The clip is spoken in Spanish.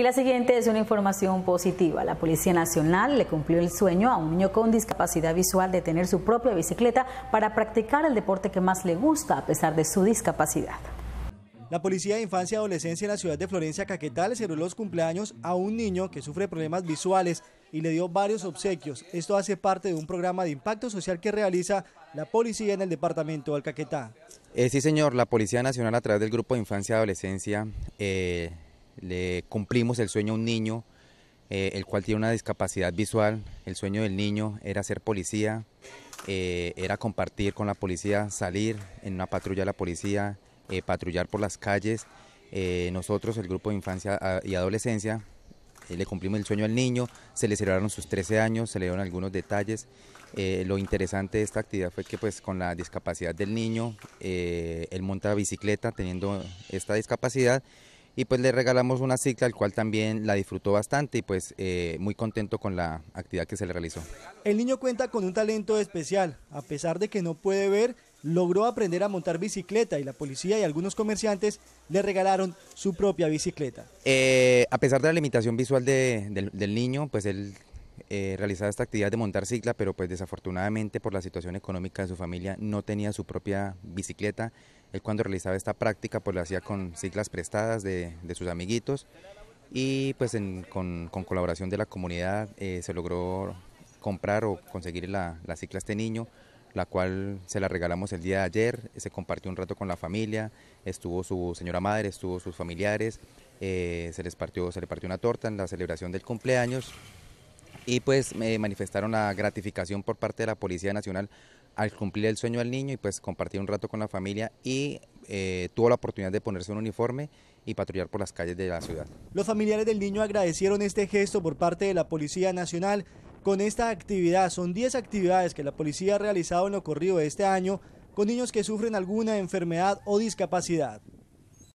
Y la siguiente es una información positiva. La Policía Nacional le cumplió el sueño a un niño con discapacidad visual de tener su propia bicicleta para practicar el deporte que más le gusta a pesar de su discapacidad. La Policía de Infancia y Adolescencia en la ciudad de Florencia Caquetá le cerró los cumpleaños a un niño que sufre problemas visuales y le dio varios obsequios. Esto hace parte de un programa de impacto social que realiza la policía en el departamento del Caquetá. Eh, sí, señor, la Policía Nacional a través del Grupo de Infancia y Adolescencia eh, le cumplimos el sueño a un niño, eh, el cual tiene una discapacidad visual. El sueño del niño era ser policía, eh, era compartir con la policía, salir en una patrulla de la policía, eh, patrullar por las calles. nosotros, el grupo de infancia ah, y adolescencia, le cumplimos el sueño al niño, se le celebraron sus 13 años, se le dieron algunos detalles. lo interesante de esta actividad fue que pues con la discapacidad del niño, él monta bicicleta teniendo esta discapacidad y pues le regalamos una cicla, el cual también la disfrutó bastante y pues eh, muy contento con la actividad que se le realizó. El niño cuenta con un talento especial, a pesar de que no puede ver, logró aprender a montar bicicleta y la policía y algunos comerciantes le regalaron su propia bicicleta. Eh, a pesar de la limitación visual del, niño, pues él eh, realizaba esta actividad de montar cicla, pero pues desafortunadamente por la situación económica de su familia no tenía su propia bicicleta, él cuando realizaba esta práctica pues lo hacía con siglas prestadas de, de sus amiguitos y pues con, colaboración de la comunidad eh, se logró comprar o conseguir la, la cicla este niño, la cual se la regalamos el día de ayer, se compartió un rato con la familia, estuvo su señora madre, estuvo sus familiares, eh, se les partió, se le partió una torta en la celebración del cumpleaños y pues me manifestaron la gratificación por parte de la Policía Nacional al cumplir el sueño del niño y pues compartir un rato con la familia y eh, tuvo la oportunidad de ponerse un uniforme y patrullar por las calles de la ciudad. Los familiares del niño agradecieron este gesto por parte de la Policía Nacional con esta actividad. Son 10 actividades que la policía ha realizado en lo corrido de este año con niños que sufren alguna enfermedad o discapacidad.